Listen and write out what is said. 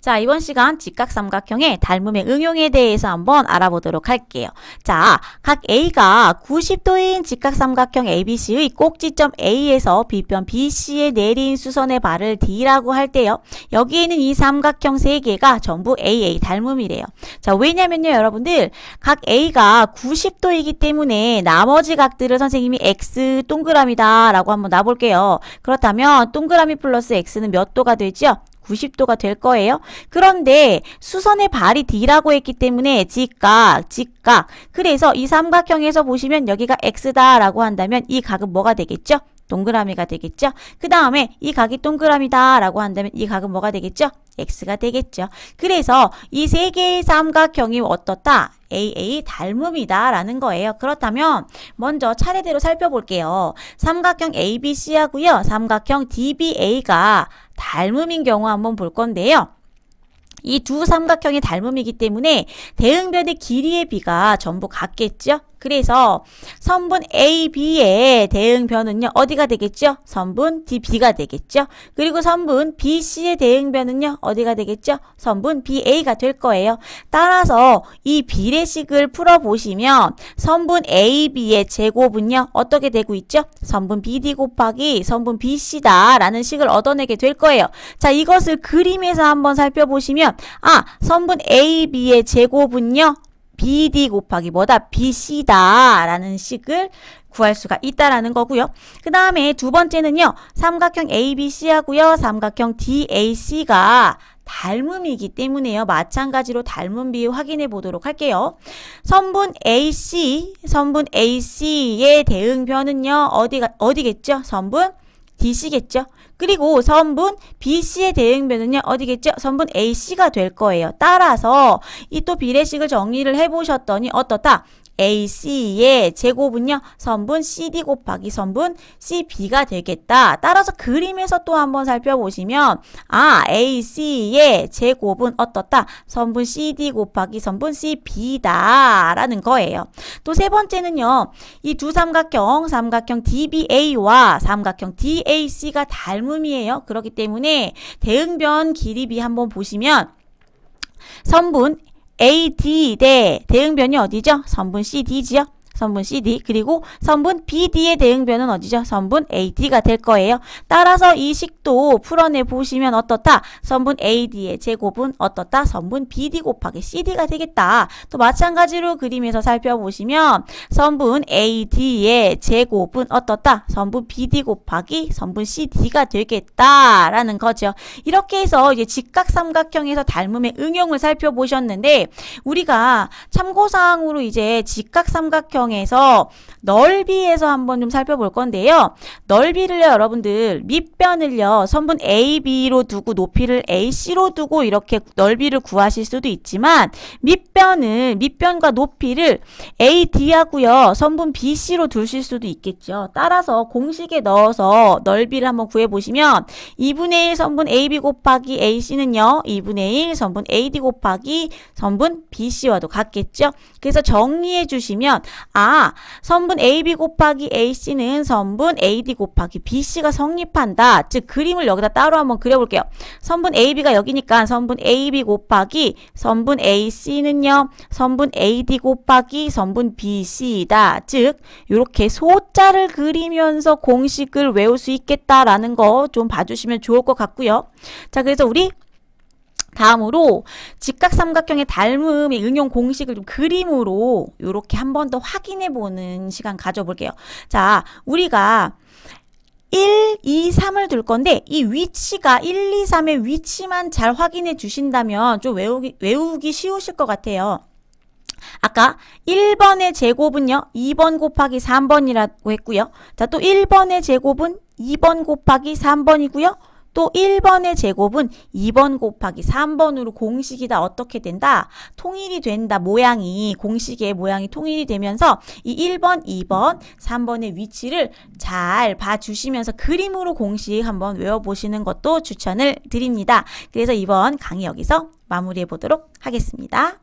자, 이번 시간 직각삼각형의 닮음의 응용에 대해서 한번 알아보도록 할게요. 자, 각 A가 90도인 직각삼각형 ABC의 꼭지점 A에서 B편 BC에 내린 수선의 발을 D라고 할 때요. 여기에 는이 삼각형 3개가 전부 AA 닮음이래요. 자, 왜냐면요, 여러분들. 각 A가 90도이기 때문에 나머지 각들을 선생님이 X 동그라미다 라고 한번 놔볼게요. 그렇다면 동그라미 플러스 X는 몇 도가 되지요? 90도가 될 거예요. 그런데 수선의 발이 D라고 했기 때문에 직각, 직각. 그래서 이 삼각형에서 보시면 여기가 X다라고 한다면 이 각은 뭐가 되겠죠? 동그라미가 되겠죠? 그 다음에 이 각이 동그라미다 라고 한다면 이 각은 뭐가 되겠죠? X가 되겠죠. 그래서 이 세 개의 삼각형이 어떻다? AA 닮음이다 라는 거예요. 그렇다면 먼저 차례대로 살펴볼게요. 삼각형 ABC 하고요. 삼각형 DBA가 닮음인 경우 한번 볼 건데요. 이 두 삼각형이 닮음이기 때문에 대응변의 길이의 비가 전부 같겠죠? 그래서 선분 AB의 대응 변은요. 어디가 되겠죠? 선분 DB가 되겠죠? 그리고 선분 BC의 대응 변은요. 어디가 되겠죠? 선분 BA가 될 거예요. 따라서 이 비례식을 풀어보시면 선분 AB의 제곱은요. 어떻게 되고 있죠? 선분 BD 곱하기 선분 BC다 라는 식을 얻어내게 될 거예요. 자 이것을 그림에서 한번 살펴보시면 아선분 AB의 제곱은요. BD 곱하기 뭐다? BC다 라는 식을 구할 수가 있다라는 거고요. 그 다음에 두 번째는요. 삼각형 ABC하고요. 삼각형 DAC가 닮음이기 때문에요. 마찬가지로 닮음 비율 확인해 보도록 할게요. 선분 AC, 선분 AC의 대응변은요. 어디가 어디겠죠? 선분 DC겠죠. 그리고 선분 BC의 대응변은요. 어디겠죠? 선분 AC가 될 거예요. 따라서 이 또 비례식을 정리를 해보셨더니 어떻다? AC의 제곱은요. 선분 CD 곱하기 선분 CB가 되겠다. 따라서 그림에서 또 한번 살펴보시면 아 AC의 제곱은 어떻다. 선분 CD 곱하기 선분 CB다. 라는 거예요. 또 세 번째는요. 이 두 삼각형, 삼각형 DBA와 삼각형 DAC가 닮음이에요. 그렇기 때문에 대응변 길이비 한번 보시면 선분 AD 대 대응변이 어디죠? 선분 CD지요? 선분 CD 그리고 선분 BD의 대응변은 어디죠? 선분 AD가 될 거예요. 따라서 이 식도 풀어내 보시면 어떻다? 선분 AD의 제곱은 어떻다? 선분 BD 곱하기 CD가 되겠다. 또 마찬가지로 그림에서 살펴보시면 선분 AD의 제곱은 어떻다? 선분 BD 곱하기 선분 CD가 되겠다라는 거죠. 이렇게 해서 이제 직각삼각형에서 닮음의 응용을 살펴보셨는데 우리가 참고사항으로 이제 직각삼각형 정에서 넓이에서 한번 좀 살펴볼 건데요. 넓이를요, 여러분들 밑변을요, 선분 AB로 두고 높이를 AC로 두고 이렇게 넓이를 구하실 수도 있지만 밑변은 밑변과 높이를 AD하고요, 선분 BC로 두실 수도 있겠죠. 따라서 공식에 넣어서 넓이를 한번 구해보시면 2분의 1 선분 AB 곱하기 AC는요, 2분의 1 선분 AD 곱하기 선분 BC와도 같겠죠. 그래서 정리해 주시면 아, 선분 AB 곱하기 AC는 선분 AD 곱하기 BC가 성립한다. 즉, 그림을 여기다 따로 한번 그려볼게요. 선분 AB가 여기니까 선분 AB 곱하기 선분 AC는요. 선분 AD 곱하기 선분 BC이다. 즉, 이렇게 소자를 그리면서 공식을 외울 수 있겠다라는 거 좀 봐주시면 좋을 것 같고요. 자, 그래서 우리 다음으로 직각 삼각형의 닮음의 응용 공식을 좀 그림으로 이렇게 한 번 더 확인해 보는 시간 가져볼게요. 자, 우리가 1, 2, 3을 둘 건데 이 위치가 1, 2, 3의 위치만 잘 확인해 주신다면 좀 외우기, 외우기 쉬우실 것 같아요. 아까 1번의 제곱은요. 2번 곱하기 3번이라고 했고요. 자, 또 1번의 제곱은 2번 곱하기 3번이고요. 또 1번의 제곱은 2번 곱하기 3번으로 공식이 다 어떻게 된다? 통일이 된다. 모양이 공식의 모양이 통일이 되면서 이 1번, 2번, 3번의 위치를 잘 봐주시면서 그림으로 공식 한번 외워보시는 것도 추천을 드립니다. 그래서 이번 강의 여기서 마무리해 보도록 하겠습니다.